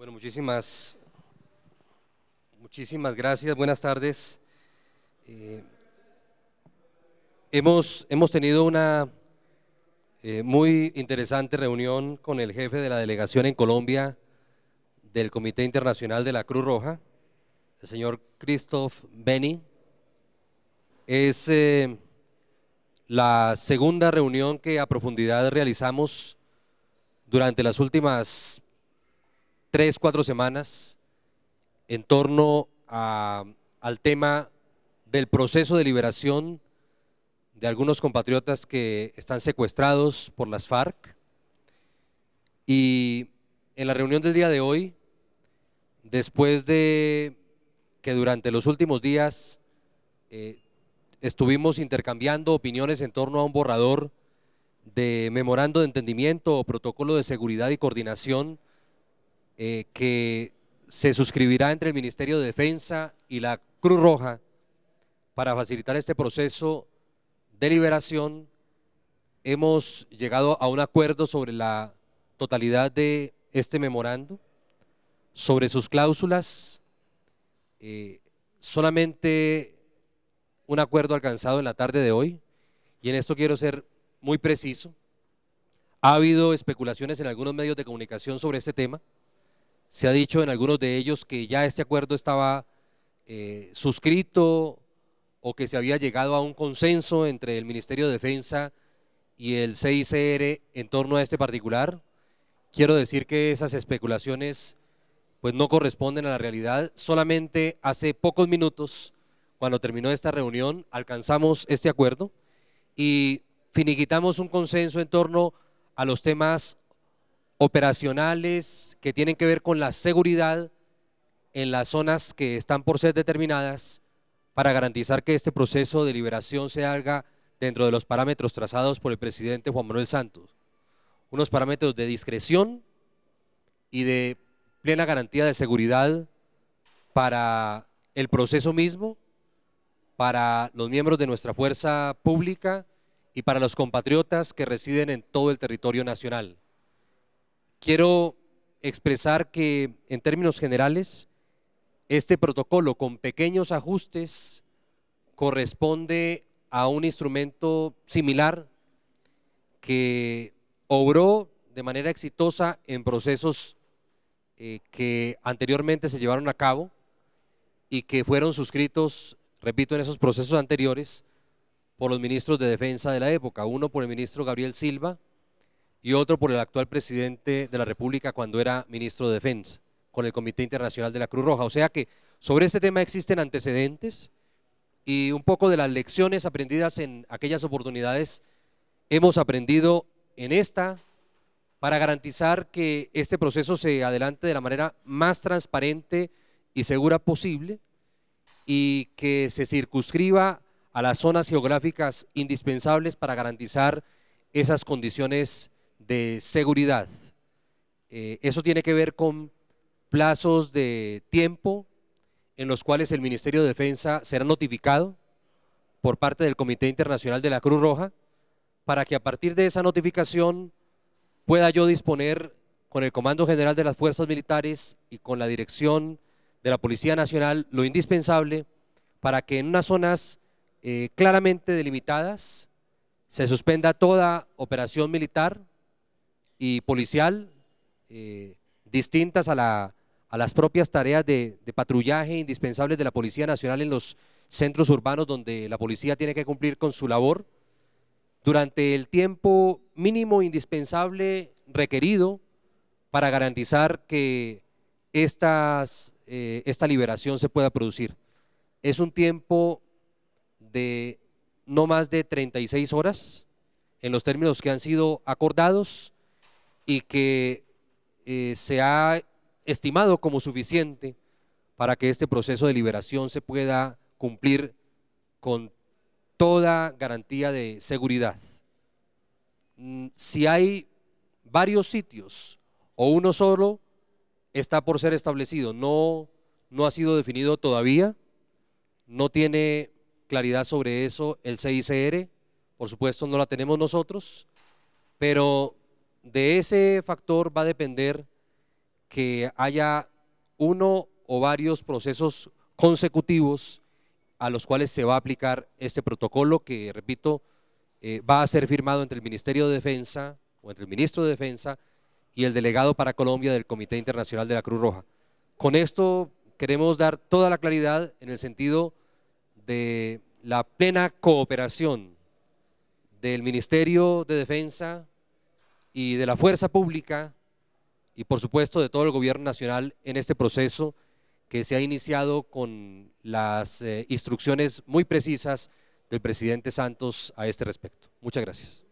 Bueno, muchísimas, muchísimas gracias. Buenas tardes. Eh, hemos, hemos tenido una eh, muy interesante reunión con el jefe de la delegación en Colombia del Comité Internacional de la Cruz Roja, el señor Christoph Beni. Es eh, la segunda reunión que a profundidad realizamos durante las últimas tres, cuatro semanas en torno al tema del proceso de liberación de algunos compatriotas que están secuestrados por las FARC. Y en la reunión del día de hoy, después de que durante los últimos días eh, estuvimos intercambiando opiniones en torno a un borrador de memorando de entendimiento o protocolo de seguridad y coordinación eh, que se suscribirá entre el Ministerio de Defensa y la Cruz Roja para facilitar este proceso de liberación. Hemos llegado a un acuerdo sobre la totalidad de este memorando, sobre sus cláusulas. Eh, solamente un acuerdo alcanzado en la tarde de hoy, y en esto quiero ser muy preciso. Ha habido especulaciones en algunos medios de comunicación sobre este tema. Se ha dicho en algunos de ellos que ya este acuerdo estaba eh, suscrito o que se había llegado a un consenso entre el Ministerio de Defensa y el CICR en torno a este particular. Quiero decir que esas especulaciones pues no corresponden a la realidad. Solamente hace pocos minutos, cuando terminó esta reunión, alcanzamos este acuerdo y finiquitamos un consenso en torno a los temas operacionales que tienen que ver con la seguridad en las zonas que están por ser determinadas para garantizar que este proceso de liberación se haga dentro de los parámetros trazados por el presidente Juan Manuel Santos. Unos parámetros de discreción y de plena garantía de seguridad para el proceso mismo, para los miembros de nuestra fuerza pública y para los compatriotas que residen en todo el territorio nacional. Quiero expresar que en términos generales, este protocolo con pequeños ajustes corresponde a un instrumento similar que obró de manera exitosa en procesos eh, que anteriormente se llevaron a cabo y que fueron suscritos, repito, en esos procesos anteriores por los ministros de defensa de la época, uno por el ministro Gabriel Silva, y otro por el actual presidente de la República cuando era ministro de Defensa, con el Comité Internacional de la Cruz Roja. O sea que sobre este tema existen antecedentes y un poco de las lecciones aprendidas en aquellas oportunidades hemos aprendido en esta para garantizar que este proceso se adelante de la manera más transparente y segura posible y que se circunscriba a las zonas geográficas indispensables para garantizar esas condiciones de seguridad. Eh, eso tiene que ver con plazos de tiempo en los cuales el Ministerio de Defensa será notificado por parte del Comité Internacional de la Cruz Roja para que a partir de esa notificación pueda yo disponer con el Comando General de las Fuerzas Militares y con la dirección de la Policía Nacional lo indispensable para que en unas zonas eh, claramente delimitadas se suspenda toda operación militar y policial, eh, distintas a, las propias tareas de, patrullaje indispensables de la Policía Nacional en los centros urbanos donde la policía tiene que cumplir con su labor durante el tiempo mínimo indispensable requerido para garantizar que eh, esta liberación se pueda producir. Es un tiempo de no más de 36 horas en los términos que han sido acordados y que eh, se ha estimado como suficiente para que este proceso de liberación se pueda cumplir con toda garantía de seguridad. Mm, si hay varios sitios o uno solo, está por ser establecido, no, no ha sido definido todavía, no tiene claridad sobre eso el CICR, por supuesto no la tenemos nosotros, pero de ese factor va a depender que haya uno o varios procesos consecutivos a los cuales se va a aplicar este protocolo que, repito, eh, va a ser firmado entre el Ministerio de Defensa o entre el Ministro de Defensa y el delegado para Colombia del Comité Internacional de la Cruz Roja. Con esto queremos dar toda la claridad en el sentido de la plena cooperación del Ministerio de Defensa, y de la fuerza pública y por supuesto de todo el gobierno nacional en este proceso que se ha iniciado con las eh, instrucciones muy precisas del presidente Santos a este respecto. Muchas gracias.